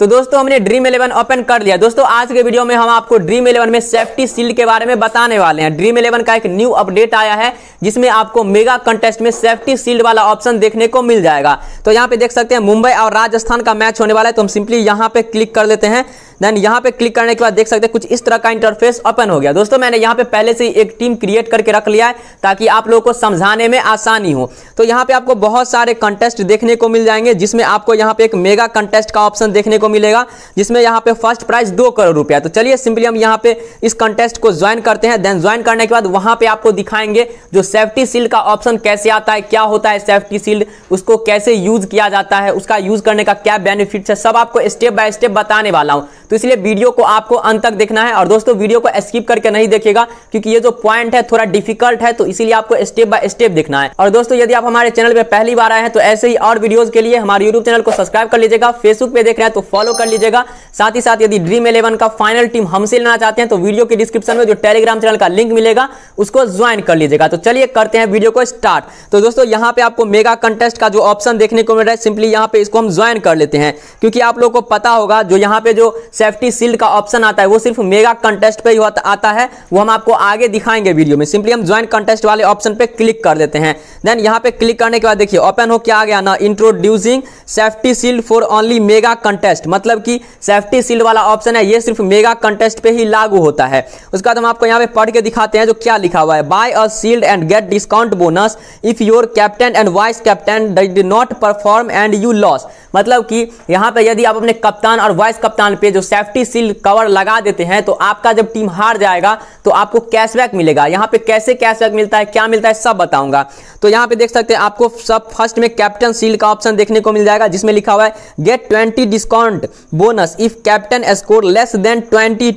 तो दोस्तों हमने ड्रीम इलेवन ओपन कर लिया दोस्तों आज के वीडियो में हम आपको ड्रीम इलेवन में सेफ्टी सील्ड के बारे में बताने वाले हैं ड्रीम इलेवन का एक न्यू अपडेट आया है जिसमें आपको मेगा कंटेस्ट में सेफ्टी सील्ड वाला ऑप्शन देखने को मिल जाएगा तो यहाँ पे देख सकते हैं मुंबई और राजस्थान का मैच होने वाला है तो हम सिंपली यहाँ पे क्लिक कर लेते हैं देन यहाँ पे क्लिक करने के बाद देख सकते हैं कुछ इस तरह का इंटरफेस ओपन हो गया दोस्तों मैंने यहाँ पे पहले से ही एक टीम क्रिएट करके रख लिया है ताकि आप लोगों को समझाने में आसानी हो तो यहाँ पे आपको बहुत सारे कंटेस्ट देखने को मिल जाएंगे जिसमें आपको यहाँ पे एक मेगा कंटेस्ट का ऑप्शन देखने को मिलेगा जिसमें यहाँ पे फर्स्ट प्राइज दो करोड़ रुपया तो चलिए सिंपली हम यहाँ पे इस कंटेस्ट को ज्वाइन करते हैं देन ज्वाइन करने के बाद वहाँ पे आपको दिखाएंगे जो सेफ्टी सील्ड का ऑप्शन कैसे आता है क्या होता है सेफ्टी सील्ड उसको कैसे यूज किया जाता है उसका यूज करने का क्या बेनिफिट है सब आपको स्टेप बाय स्टेप बताने वाला हूँ तो इसलिए वीडियो को आपको अंत तक देखना है और दोस्तों वीडियो को स्किप करके नहीं देखेगा क्योंकि ये जो पॉइंट है थोड़ा डिफिकल्ट है तो इसीलिए आपको स्टेप बाय स्टेप देखना है और दोस्तों यदि आप हमारे चैनल पर पहली बार आए हैं तो ऐसे ही और वीडियोज के लिए हमारे यूट्यूब चैनल को सब्सक्राइब कर लीजिएगा फेसबुक पे देख रहे हैं तो फॉलो कर लीजिएगा साथ ही साथ यदि ड्रीम इलेवन का फाइनल टीम हमसे लेना चाहते हैं तो वीडियो के डिस्क्रिप्शन में जो टेलीग्राम चैनल का लिंक मिलेगा उसको ज्वाइन कर लीजिएगा तो चलिए करते हैं वीडियो को स्टार्ट तो दोस्तों यहाँ पे आपको मेगा कंटेस्ट का जो ऑप्शन देखने को मिल रहा है सिंपली यहाँ पे इसको हम ज्वाइन कर लेते हैं क्योंकि आप लोग को पता होगा जो यहाँ पे जो सेफ्टी सील्ड का ऑप्शन आता है वो सिर्फ मेगा कंटेस्ट पे ही आता है वो हम आपको आगे दिखाएंगे वीडियो में सिंपली हम ज्वाइन कंटेस्ट वाले ऑप्शन पे क्लिक कर देते हैं देन यहाँ पे क्लिक करने के बाद देखिए ओपन हो क्या आ गया ना introducing safety shield for only mega contest मतलब कि सेफ्टी सील्ड वाला ऑप्शन है ये सिर्फ मेगा कंटेस्ट पे ही लागू होता है उसके बाद तो हम आपको यहाँ पे पढ़ के दिखाते हैं जो क्या लिखा हुआ है buy a shield and get discount bonus if your captain and vice captain did not perform and you lose मतलब कि यहाँ पे यदि आप अपने कप्तान और वाइस कप्तान पे जो सेफ्टी सील कवर लगा देते हैं तो आपका जब टीम हार जाएगा तो आपको कैशबैक मिलेगा यहाँ पे कैसे कैशबैक मिलता है क्या मिलता है सब बताऊंगा तो यहाँ पे देख सकते हैं आपको सब फर्स्ट में कैप्टन सील का ऑप्शन देखने को मिल जाएगा जिसमें लिखा हुआ है get twenty discount bonus if captain score less than twenty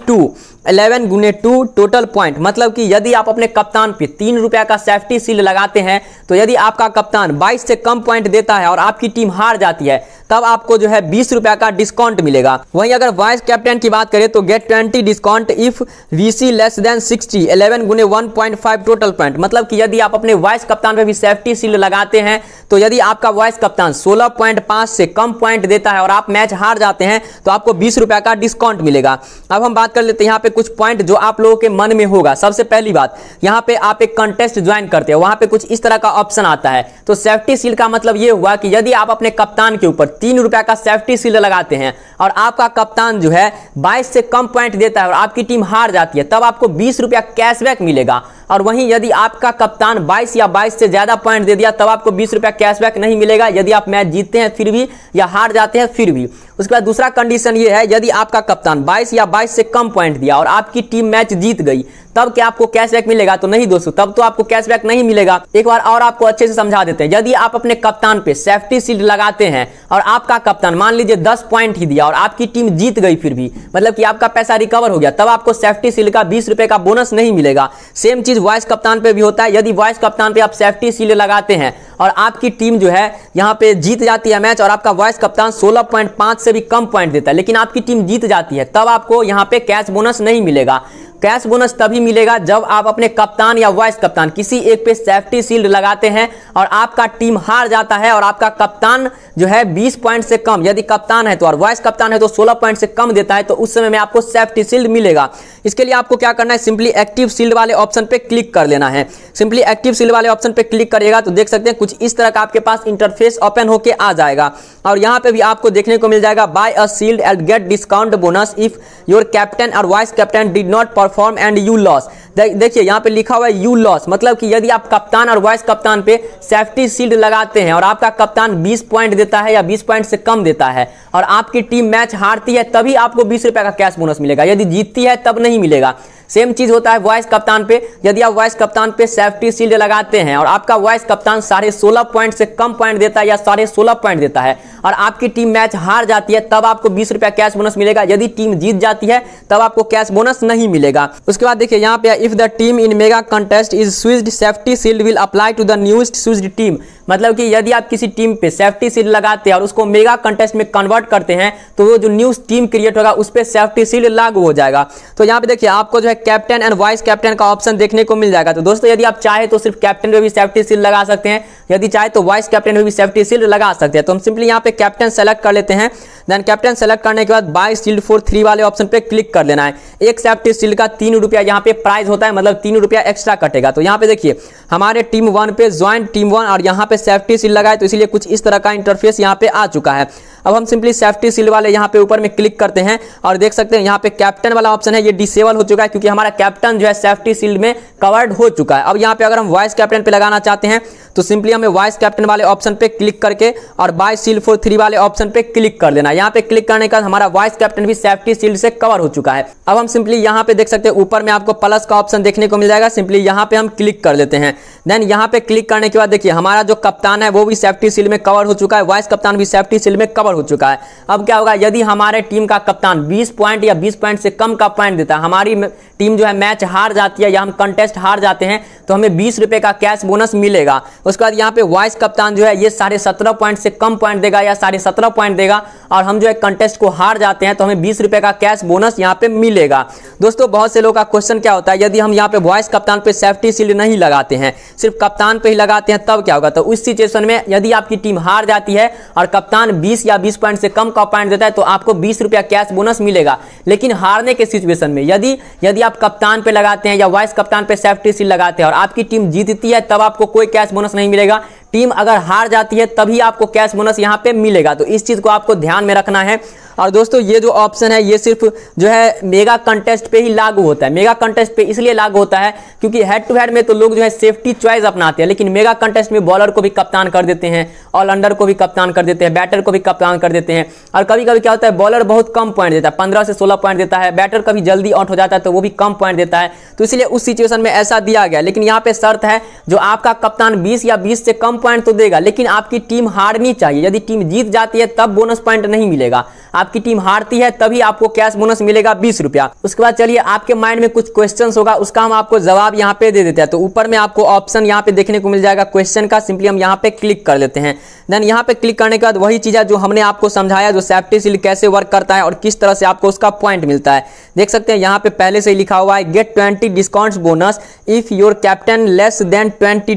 11 गुने टू टोटल पॉइंट मतलब कि यदि आप अपने कप्तान पे तीन रुपया का सेफ्टी सील लगाते हैं तो यदि आपका कप्तान 22 से कम पॉइंट देता है और आपकी टीम हार जाती है तब आपको जो है बीस रुपया का डिस्काउंट मिलेगा वहीं अगर वाइस कैप्टन की बात करें तो get twenty discount if VC less than 60 11 गुने 1.5 टोटल पॉइंट मतलब कि यदि आप अपने वाइस कप्तान पे भी सेफ्टी सील लगाते हैं तो यदि आपका वाइस कप्तान 16.5 से कम पॉइंट देता है और आप मैच हार जाते हैं तो आपको बीस का डिस्काउंट मिलेगा अब हम बात कर लेते हैं यहाँ पे कुछ पॉइंट जो आप लोगों के मन में होगा सबसे पहली बात यहाँ पे आप एक कंटेस्ट ज्वाइन करते हैं वहां पे कुछ इस तरह का ऑप्शन आता है तो सेफ्टी सील का मतलब ये हुआ कि यदि आप अपने कप्तान के ऊपर तीन रुपया का सेफ्टी सील लगाते हैं और आपका कप्तान जो है बाईस से कम पॉइंट देता है और आपकी टीम हार जाती है तब आपको बीस रुपया कैशबैक मिलेगा और वहीं यदि आपका कप्तान 22 या 22 से ज़्यादा पॉइंट दे दिया तब आपको बीस रुपया कैशबैक नहीं मिलेगा यदि आप मैच जीतते हैं फिर भी या हार जाते हैं फिर भी उसके बाद दूसरा कंडीशन ये है यदि आपका कप्तान बाईस या बाईस से कम पॉइंट दिया और आपकी टीम मैच जीत गई तब क्या आपको कैशबैक मिलेगा तो नहीं दोस्तों तब तो आपको कैशबैक नहीं मिलेगा एक बार और आपको अच्छे से समझा देते हैं यदि आप अपने कप्तान पे सेफ्टी सील्ड लगाते हैं और आपका कप्तान मान लीजिए दस पॉइंट ही दिया और आपकी टीम जीत गई फिर भी मतलब कि आपका पैसा रिकवर हो गया तब आपको सेफ्टी सील्ड का बीस रुपए का बोनस नहीं मिलेगा सेम चीज वॉइस कप्तान पे भी होता है यदि वॉइस कप्तान पे आप सेफ्टी सील्ड लगाते हैं और आपकी टीम जो है यहाँ पे जीत जाती है मैच और आपका वॉइस कप्तान सोलह से भी कम पॉइंट देता है लेकिन आपकी टीम जीत जाती है तब आपको यहाँ पे कैश बोनस नहीं मिलेगा कैश बोनस तभी मिलेगा जब आप अपने कप्तान या वाइस कप्तान किसी एक पे सेफ्टी सील्ड लगाते हैं और आपका टीम हार जाता है और आपका कप्तान जो है 20 पॉइंट से कम यदि कप्तान है तो और वाइस कप्तान है तो 16 पॉइंट से कम देता है तो उस समय में आपको सेफ्टी सील्ड मिलेगा इसके लिए आपको क्या करना है सिंपली एक्टिव सील्ड वाले ऑप्शन पर क्लिक कर लेना है सिंपली एक्टिव सील्ड वाले ऑप्शन पर क्लिक करिएगा तो देख सकते हैं कुछ इस तरह का आपके पास इंटरफेस ओपन होकर आ जाएगा और यहाँ पे भी आपको देखने को मिल जाएगा buy a shield and get discount bonus if your captain और vice captain did not perform perform and you lose देखिए यहाँ पे लिखा हुआ है यू लॉस मतलब कि यदि आप कप्तान और वाइस कप्तान पे सेफ्टी शील्ड लगाते हैं और आपका कप्तान 20 पॉइंट देता है या 20 पॉइंट से कम देता है और आपकी टीम मैच हारती है तभी आपको बीस रुपए का कैश बोनस मिलेगा यदि जीतती है तब नहीं मिलेगा सेम चीज होता है वॉइस कप्तान पे यदि आप वॉइस कप्तान पे सेफ्टी शील्ड लगाते हैं और आपका वॉइस कप्तान साढ़े सोलह पॉइंट से कम पॉइंट देता है या साढ़े सोलह पॉइंट देता है और आपकी टीम मैच हार जाती है तब आपको बीस रुपया कैश बोनस मिलेगा यदि टीम जीत जाती है तब आपको कैश बोनस नहीं मिलेगा उसके बाद देखिए यहाँ पे if the team in mega contest is switched safety shield will apply to the newest switched team मतलब कि यदि आप किसी टीम पे सेफ्टी सील्ड लगाते हैं और उसको मेगा कंटेस्ट में कन्वर्ट करते हैं तो वो जो न्यूज टीम क्रिएट होगा उस पर सेफ्टी सील्ड लागू हो जाएगा तो यहाँ पे देखिए आपको जो है है कैप्टन एंड वाइस कैप्टन का ऑप्शन देखने को मिल जाएगा तो दोस्तों यदि आप चाहे तो सिर्फ कैप्टन में भी सेफ्टी सील लगा सकते हैं यदि चाहे तो वाइस कैप्टन में भी सेफ्टी सील लगा सकते हैं तो हम सिंपली यहाँ पे कैप्टन सेलेक्ट कर लेते हैं देन कैप्टन सेलेक्ट करने के बाद बाई स्टील फोर थ्री वाले ऑप्शन पे क्लिक कर लेना है एक सेफ्टी स्टील का तीन रुपया यहाँ पे प्राइस होता है मतलब तीन रुपया एक्स्ट्रा कटेगा तो यहाँ पे देखिए हमारे टीम वन पे ज्वाइंट टीम वन और यहाँ पे सेफ्टी सील लगाए तो इसलिए कुछ इस तरह का इंटरफेस यहाँ पे आ चुका है अब हम सिंपली सेफ्टी सील वाले यहाँ पे ऊपर में क्लिक करते हैं और देख सकते हैं यहाँ पे कैप्टन वाला ऑप्शन है ये डिसेबल हो चुका है क्योंकि हमारा कैप्टन जो है सेफ्टी सील्ड में कवर्ड हो चुका है अब यहाँ पे अगर हम वाइस कैप्टन पे लगाना चाहते हैं तो सिंपली हमें वाइस कैप्टन वाले ऑप्शन पे क्लिक करके और बाय सील फोर थ्री वाले ऑप्शन पे क्लिक कर देना यहाँ पे क्लिक करने का हमारा वाइस कैप्टन भी सेफ्टी सील्ड से कवर हो चुका है अब हम सिंपली यहाँ पे देख सकते हैं ऊपर में आपको प्लस का ऑप्शन देखने को मिल जाएगा सिंपली यहाँ पे हम क्लिक कर लेते हैं देन यहाँ पे क्लिक करने के बाद देखिए हमारा जो कप्तान है वो भी सेफ्टी सील में कवर हो चुका है वाइस कप्तान भी सेफ्टी सील में कवर हो चुका है अब क्या होगा यदि हमारे टीम का कप्तान बीस पॉइंट या बीस पॉइंट से कम का पॉइंट देता है हमारी टीम जो है मैच हार जाती है या हम कंटेस्ट हार जाते हैं तो हमें बीस रुपए का कैश बोनस मिलेगा उसके बाद यहाँ पे वाइस कप्तान जो है ये साढ़े सत्रह पॉइंट से कम पॉइंट देगा या साढ़े सत्रह पॉइंट देगा और हम जो है कंटेस्ट को हार जाते हैं तो हमें बीस रुपए का कैश बोनस यहाँ पे मिलेगा दोस्तों बहुत से लोग का क्वेश्चन क्या होता है यदि हम यहाँ पे वॉइस कप्तान पे सेफ्टी सील नहीं लगाते हैं सिर्फ कप्तान पे ही लगाते हैं तब क्या होगा तो उस सिचुएशन में यदि आपकी टीम हार जाती है और कप्तान बीस या बीस पॉइंट से कम का पॉइंट देता है तो आपको बीस रुपया कैश बोनस मिलेगा लेकिन हारने के सिचुएशन में यदि यदि आप कप्तान पे लगाते हैं या वाइस कप्तान पे सेफ्टी सील लगाते हैं और आपकी टीम जीतती है तब आपको कोई कैश बोनस बोनस नहीं मिलेगा टीम अगर हार जाती है तभी आपको कैश बोनस यहां पे मिलेगा तो इस चीज़ को आपको ध्यान में रखना है और दोस्तों ये जो ऑप्शन है ये सिर्फ जो है मेगा कंटेस्ट पे ही लागू होता है मेगा कंटेस्ट पे इसलिए लागू होता है क्योंकि हेड टू हेड में तो लोग जो है सेफ्टी चॉइस अपनाते हैं लेकिन मेगा कंटेस्ट में बॉलर को भी कप्तान कर देते हैं ऑलराउंडर को भी कप्तान कर देते हैं बैटर को भी कप्तान कर देते हैं और कभी कभी क्या होता है बॉलर बहुत कम पॉइंट देता है पंद्रह से सोलह पॉइंट देता है बैटर कभी जल्दी आउट हो जाता है तो वो भी कम पॉइंट देता है तो इसलिए उस सिचुएशन में ऐसा दिया गया लेकिन यहाँ पे शर्त है जो आपका कप्तान बीस या बीस से कम पॉइंट तो देगा लेकिन आपकी टीम हारनी चाहिए यदि टीम जीत जाती है तब बोनस पॉइंट नहीं मिलेगा आप आपकी टीम हारती है तभी आपको कैश बोनस मिलेगा बीस रुपया उसके बाद चलिए आपके माइंड में कुछ क्वेश्चन होगा उसका हम आपको जवाब यहाँ पे दे देते हैं तो ऊपर में आपको ऑप्शन यहाँ पे देखने को मिल जाएगा क्वेश्चन का सिंपली हम यहाँ पे क्लिक कर देते हैं देन यहाँ पे क्लिक करने के बाद वही चीज़ है जो हमने आपको समझाया जो सेफ्टी सील कैसे वर्क करता है और किस तरह से आपको उसका पॉइंट मिलता है देख सकते हैं यहाँ पे पहले से लिखा हुआ है get twenty discount bonus if your captain less than twenty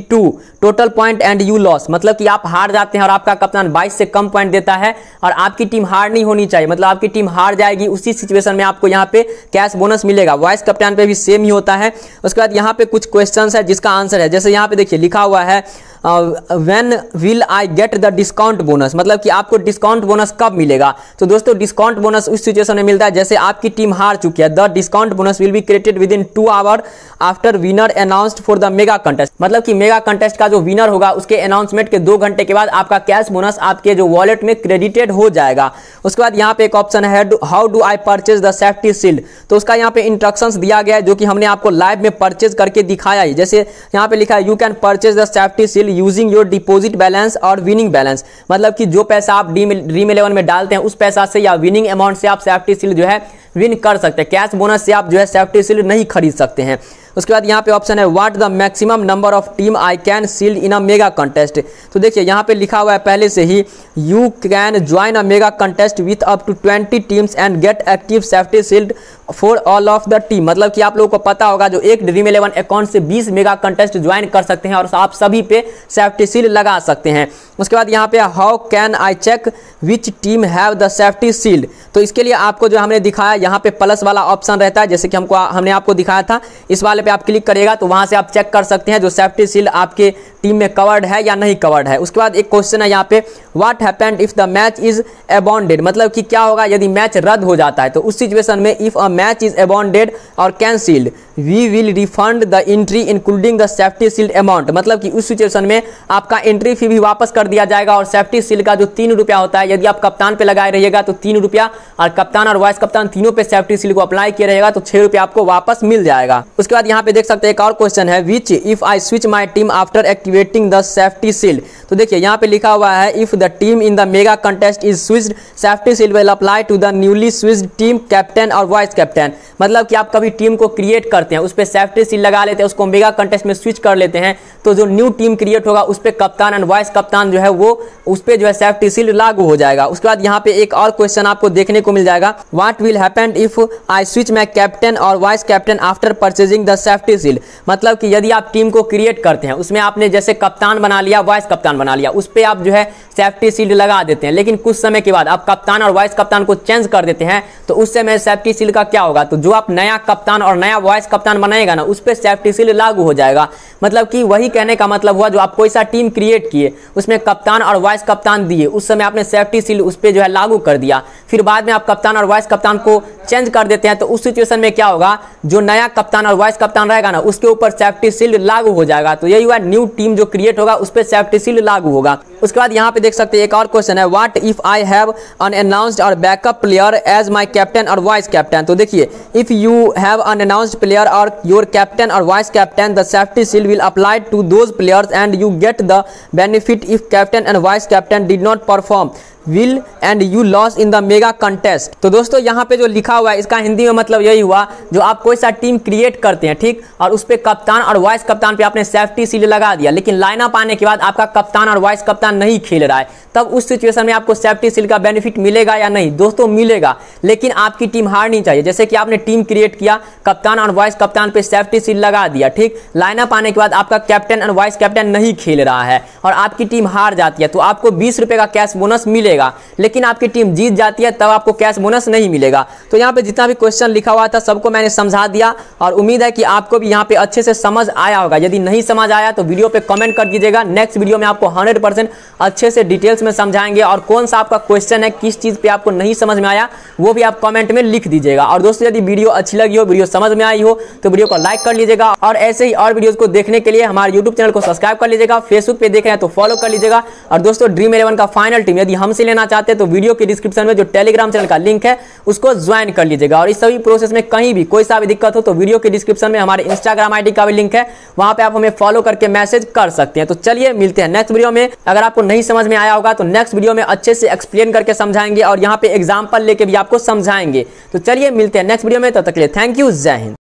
total point and you lose मतलब कि आप हार जाते हैं और आपका कप्तान बाईस से कम पॉइंट देता है और आपकी टीम हार नहीं होनी चाहिए चाहिए मतलब आपकी टीम हार जाएगी उसी सिचुएशन में आपको यहाँ पे कैश बोनस मिलेगा वाइस कप्तान पे भी सेम ही होता है उसके बाद यहाँ पे कुछ क्वेश्चन है जिसका आंसर है जैसे यहाँ पे देखिए लिखा हुआ है when will I get the discount bonus मतलब कि आपको डिस्काउंट बोनस कब मिलेगा तो दोस्तों डिस्काउंट बोनस उस सिचुएशन में मिलता है जैसे आपकी टीम हार चुकी है the discount bonus will be created within two hour after winner announced for the mega contest मतलब कि मेगा कंटेस्ट का जो विनर होगा उसके अनाउंसमेंट के दो घंटे के बाद आपका कैश बोनस आपके जो वॉलेट में क्रेडिटेड हो जाएगा उसके बाद यहाँ पे एक ऑप्शन है how do I purchase the safety shield तो उसका यहाँ पे इंस्ट्रक्शन दिया गया है जो कि हमने आपको लाइव में परचेज करके दिखाया है जैसे यहाँ पे लिखा है you can purchase the safety shield using your deposit balance और विनिंग बैलेंस मतलब कि जो पैसा आप ड्रीम ड्रीम इलेवन में डालते हैं उस पैसा से या विनिंग अमाउंट से आप सेफ्टी सील जो है विन कर सकते हैं कैश बोनस से आप जो है सेफ्टी सील नहीं खरीद सकते हैं उसके बाद यहाँ पे ऑप्शन है what the maximum number of team I can shield in a mega contest तो देखिए यहाँ पे लिखा हुआ है पहले से ही you can join a mega contest with up to twenty teams and get active safety shield for all of the team मतलब कि आप लोगों को पता होगा जो एक ड्रीम इलेवन अकाउंट से बीस मेगा कंटेस्ट ज्वाइन कर सकते हैं और आप सभी पे सेफ्टी सील्ड लगा सकते हैं उसके बाद यहाँ पे how can I check which team have the safety shield तो इसके लिए आपको जो हमने दिखाया यहाँ पे प्लस वाला ऑप्शन रहता है जैसे कि हमको हमने आपको दिखाया था इस वाले पे आप क्लिक करिएगा तो वहाँ से आप चेक कर सकते हैं जो सेफ्टी सील आपके टीम में कवर्ड है या नहीं कवर्ड है उसके बाद एक क्वेश्चन है यहाँ पे what happened if the match is abandoned मतलब कि क्या होगा यदि मैच रद्द हो जाता है तो उस सिचुएशन में if a match is abandoned और cancelled we will refund the entry including the safety shield amount मतलब कि उस सिचुएशन में आपका एंट्री फी भी वापस कर दिया जाएगा और सेफ्टी सील का जो तीन रुपया होता है यदि आप कप्तान पे लगाए रहिएगा तो तीन रुपया और कप्तान और वाइस कप्तान तीनों पे सेफ्टी सील को अप्लाई किया रहेगा तो छह रुपया आपको वापस मिल जाएगा उसके बाद यहाँ पे देख सकते हैं एक और क्वेश्चन है which if I switch my team after activating the safety shield तो देखिए यहाँ पे लिखा हुआ है if the team in the mega contest is switch safety shield will apply to the newly switch team captain और vice captain मतलब कि आप कभी टीम को क्रिएट करते हैं उस पर सेफ्टी सील लगा लेते हैं उसको मेगा कंटेस्ट में स्विच कर लेते हैं तो जो न्यू टीम क्रिएट होगा उस पर कप्तान एंड वाइस कप्तान जो है वो उस पर जो है सेफ्टी सील लागू हो जाएगा उसके बाद यहाँ पे एक और क्वेश्चन आपको देखने को मिल जाएगा what will happen if I switch my captain और vice captain after purchasing the safety shield मतलब कि यदि आप टीम को क्रिएट करते हैं उसमें आपने जैसे कप्तान बना लिया वाइस कप्तान बना लिया उस पर आप जो है सेफ्टी सील्ड लगा देते हैं लेकिन कुछ समय के बाद आप कप्तान और वाइस कप्तान को चेंज कर देते हैं तो उस समय सेफ्टी सील का क्या होगा तो जो आप नया कप्तान और नया वाइस कप्तान बनाएगा ना उस पर सेफ्टी सील लागू हो जाएगा मतलब कि वही कहने का मतलब हुआ जो आप कोई सा टीम क्रिएट किए उसमें कप्तान और वाइस कप्तान दिए उस समय आपने सेफ्टी सील उस पर जो है लागू कर दिया फिर बाद में आप कप्तान और वाइस कप्तान को चेंज कर देते हैं तो उस सिचुएशन में क्या होगा जो नया कप्तान और वाइस कप्तान रहेगा ना उसके ऊपर सेफ्टी सील्ड लागू हो जाएगा तो यही हुआ न्यू टीम जो क्रिएट होगा उस पर सेफ्टी सील्ड लागू होगा उसके बाद यहाँ पे देख सकते हैं एक और क्वेश्चन है what if I have unannounced और backup player as my captain और वाइस कैप्टन तो देखिए if you have unannounced player और योर कैप्टन और vice captain the safety shield will apply to those players and you get the benefit if captain and vice captain did not perform will and you lose in the mega contest तो दोस्तों यहाँ पे जो लिखा हुआ है इसका हिंदी में मतलब यही हुआ जो आप कोई सा टीम क्रिएट करते हैं ठीक और उस पर कप्तान और वाइस कप्तान पे आपने सेफ्टी सील लगा दिया लेकिन लाइनअप आने के बाद आपका कप्तान और वाइस कप्तान नहीं खेल रहा है तब उस सिचुएशन में आपको सेफ्टी सील का बेनिफिट मिलेगा या नहीं दोस्तों मिलेगा लेकिन आपकी टीम हारनी चाहिए जैसे कि आपने टीम क्रिएट किया कप्तान और वाइस कप्तान पे सेफ्टी सील लगा दिया ठीक लाइनअप आने के बाद आपका कैप्टन और वाइस कैप्टन नहीं खेल रहा है और आपकी टीम हार जाती है तो आपको बीस का कैश बोनस मिलेगा मिलेगा लेकिन आपकी टीम जीत जाती है तब आपको कैश बोनस नहीं मिलेगा तो यहाँ पे जितना भी क्वेश्चन लिखा हुआ था सबको मैंने समझा दिया और उम्मीद है कि आपको भी यहाँ पे अच्छे से समझ आया होगा यदि नहीं समझ आया तो वीडियो पे कमेंट कर दीजिएगा नेक्स्ट वीडियो में आपको हंड्रेड अच्छे से डिटेल्स में समझाएंगे और कौन सा आपका क्वेश्चन है किस चीज़ पर आपको नहीं समझ में आया वो भी आप कॉमेंट में लिख दीजिएगा और दोस्तों यदि वीडियो अच्छी लगी हो वीडियो समझ में आई हो तो वीडियो को लाइक कर लीजिएगा और ऐसे ही और वीडियोज़ को देखने के लिए हमारे यूट्यूब चैनल को सब्सक्राइब कर लीजिएगा फेसबुक पे देख रहे हैं तो फॉलो कर लीजिएगा और दोस्तों ड्रीम इलेवन का फाइनल टीम यदि हमसे लेना चाहते हैं तो वीडियो के डिस्क्रिप्शन में जो टेलीग्राम चैनल का लिंक है उसको ज्वाइन कर लीजिएगा और इस सभी प्रोसेस में कहीं भी कोई सा भी दिक्कत हो तो वीडियो के डिस्क्रिप्शन में हमारे इंस्टाग्राम आईडी का भी लिंक है वहां पे आप हमें फॉलो करके मैसेज कर सकते हैं तो चलिए मिलते हैं नेक्स्ट वीडियो में अगर आपको नहीं समझ में आया होगा तो नेक्स्ट वीडियो में अच्छे से एक्सप्लेन करके समझाएंगे और यहाँ पे एग्जाम्पल लेके भी आपको समझाएंगे तो चलिए मिलते हैं नेक्स्ट वीडियो में तब तक लिए थैंक यू जय हिंद